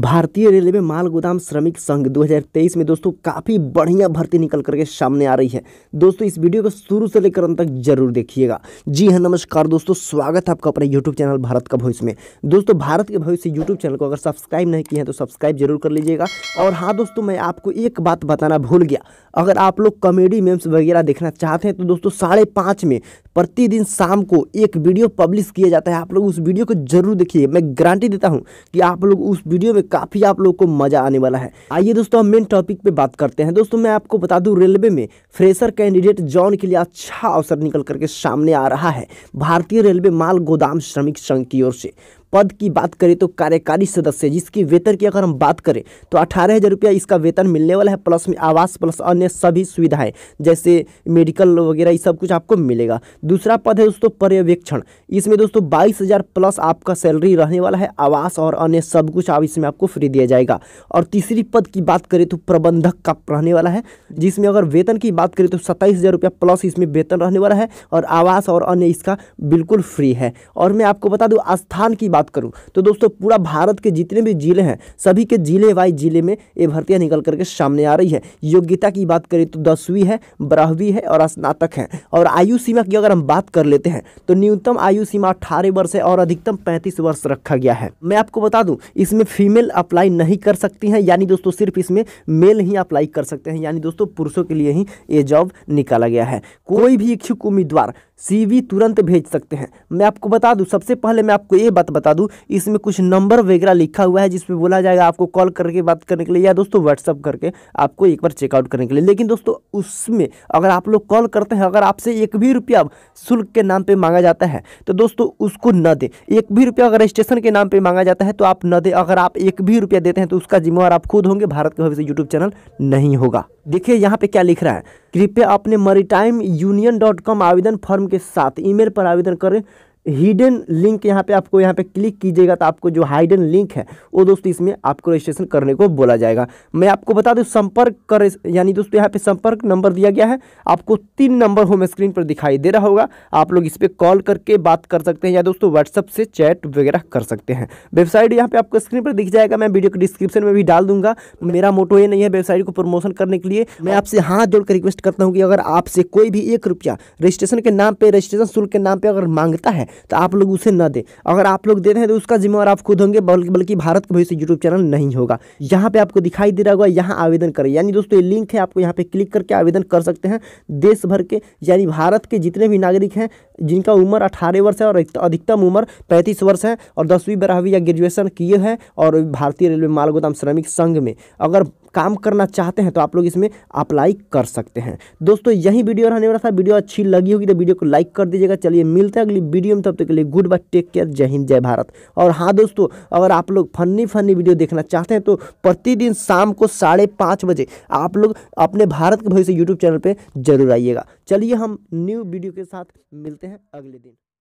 भारतीय रेलवे में माल गोदाम श्रमिक संघ 2023 में दोस्तों काफ़ी बढ़िया भर्ती निकल करके सामने आ रही है दोस्तों इस वीडियो को शुरू से लेकर अंत तक जरूर देखिएगा जी हाँ नमस्कार दोस्तों स्वागत है आपका अपने यूट्यूब चैनल भारत का भविष्य में दोस्तों भारत के भविष्य यूट्यूब चैनल को अगर सब्सक्राइब नहीं किया है तो सब्सक्राइब जरूर कर लीजिएगा और हाँ दोस्तों मैं आपको एक बात बताना भूल गया अगर आप लोग कॉमेडी मेम्स वगैरह देखना चाहते हैं तो दोस्तों साढ़े में प्रतिदिन शाम को एक वीडियो पब्लिश किया जाता है आप लोग उस वीडियो को जरूर देखिए मैं गारंटी देता हूँ कि आप लोग उस वीडियो में में काफ़ी आप लोग को मजा आने वाला है आइए दोस्तों हम मेन टॉपिक पे बात करते हैं दोस्तों मैं आपको बता दूं रेलवे में फ्रेशर कैंडिडेट जॉन के लिए अच्छा अवसर निकल करके सामने आ रहा है भारतीय रेलवे माल गोदाम श्रमिक संघ की ओर से पद की बात करें तो कार्यकारी सदस्य जिसकी वेतन की अगर हम बात करें तो अठारह हज़ार रुपया इसका वेतन मिलने वाला है प्लस में आवास प्लस अन्य सभी सुविधाएं जैसे मेडिकल वगैरह ये सब कुछ आपको मिलेगा दूसरा पद है दोस्तों पर्यवेक्षण इसमें दोस्तों बाईस हज़ार प्लस आपका सैलरी रहने वाला है आवास और अन्य सब कुछ आप इसमें आपको फ्री दिया जाएगा और तीसरी पद की बात करें तो प्रबंधक का रहने वाला है जिसमें अगर वेतन की बात करें तो सत्ताईस हज़ार रुपया प्लस इसमें वेतन रहने वाला है और आवास और अन्य इसका बिल्कुल फ्री है और मैं आपको बता दूँ स्थान की बात बात करूँ तो दोस्तों पूरा भारत के जितने भी जिले हैं सभी के जिले वाई जिले में ये भर्तियाँ निकल करके सामने आ रही है योग्यता की बात करें तो दसवीं है बारहवीं है और स्नातक है और आयु सीमा की अगर हम बात कर लेते हैं तो न्यूनतम आयु सीमा अट्ठारह वर्ष है और अधिकतम पैंतीस वर्ष रखा गया है मैं आपको बता दूँ इसमें फीमेल अप्लाई नहीं कर सकती हैं यानी दोस्तों सिर्फ इसमें मेल ही अप्लाई कर सकते हैं यानी दोस्तों पुरुषों के लिए ही ये जॉब निकाला गया है कोई भी इच्छुक उम्मीदवार सीवी तुरंत भेज सकते हैं मैं आपको बता दूं सबसे पहले मैं आपको ये बात बता दूं इसमें कुछ नंबर वगैरह लिखा हुआ है जिसमें बोला जाएगा आपको कॉल करके बात करने के लिए या दोस्तों व्हाट्सअप करके आपको एक बार चेकआउट करने के लिए लेकिन दोस्तों उसमें अगर आप लोग कॉल करते हैं अगर आपसे एक भी रुपया शुल्क के नाम पर मांगा जाता है तो दोस्तों उसको न दें एक भी रुपया अगर रजिस्ट्रेशन के नाम पर मांगा जाता है तो आप न दें अगर आप एक भी रुपया देते हैं तो उसका जिम्मेवार आप खुद होंगे भारत के भविष्य यूट्यूब चैनल नहीं होगा देखिए यहाँ पे क्या लिख रहा है कृपया अपने मरीटाइम यूनियन डॉट कॉम आवेदन फॉर्म के साथ ईमेल पर आवेदन करें हिडन लिंक यहाँ पे आपको यहाँ पे क्लिक कीजिएगा तो आपको जो हाइडन लिंक है वो दोस्तों इसमें आपको रजिस्ट्रेशन करने को बोला जाएगा मैं आपको बता दूँ संपर्क कर यानी दोस्तों यहाँ पे संपर्क नंबर दिया गया है आपको तीन नंबर होम स्क्रीन पर दिखाई दे रहा होगा आप लोग इस पर कॉल करके बात कर सकते हैं या दोस्तों व्हाट्सअप से चैट वगैरह कर सकते हैं वेबसाइट यहाँ पर आपको स्क्रीन पर दिख जाएगा मैं वीडियो के डिस्क्रिप्शन में भी डाल दूंगा मेरा मोटो ये नहीं है वेबसाइट को प्रमोशन करने के लिए मैं आपसे हाथ जोड़कर रिक्वेस्ट करता हूँ कि अगर आपसे कोई भी एक रुपया रजिस्ट्रेशन के नाम पर रजिस्ट्रेशन शुल्क के नाम पर अगर मांगता है तो आप लोग उसे न दें अगर आप लोग दे रहे हैं तो उसका जिम्मेवार आप खुद होंगे बल्कि भारत का भविष्य यूट्यूब चैनल नहीं होगा यहाँ पे आपको दिखाई दे रहा होगा यहाँ आवेदन करें यानी दोस्तों ये लिंक है आपको यहाँ पे क्लिक करके आवेदन कर सकते हैं देश भर के यानी भारत के जितने भी नागरिक हैं जिनका उम्र अठारह वर्ष है और अधिकतम उम्र पैंतीस वर्ष है और दसवीं बारहवीं या ग्रेजुएशन किए हैं और भारतीय रेलवे मालगोदाम श्रमिक संघ में अगर काम करना चाहते हैं तो आप लोग इसमें अप्लाई कर सकते हैं दोस्तों यही वीडियो रहने वाला था वीडियो अच्छी लगी होगी तो वीडियो को लाइक कर दीजिएगा चलिए मिलते हैं अगली वीडियो में तब तक के लिए गुड बाय टेक केयर जय हिंद जय भारत और हाँ दोस्तों अगर आप लोग फनी फनी वीडियो देखना चाहते हैं तो प्रतिदिन शाम को साढ़े बजे आप लोग अपने भारत के भविष्य यूट्यूब चैनल पर जरूर आइएगा चलिए हम न्यू वीडियो के साथ मिलते हैं अगले दिन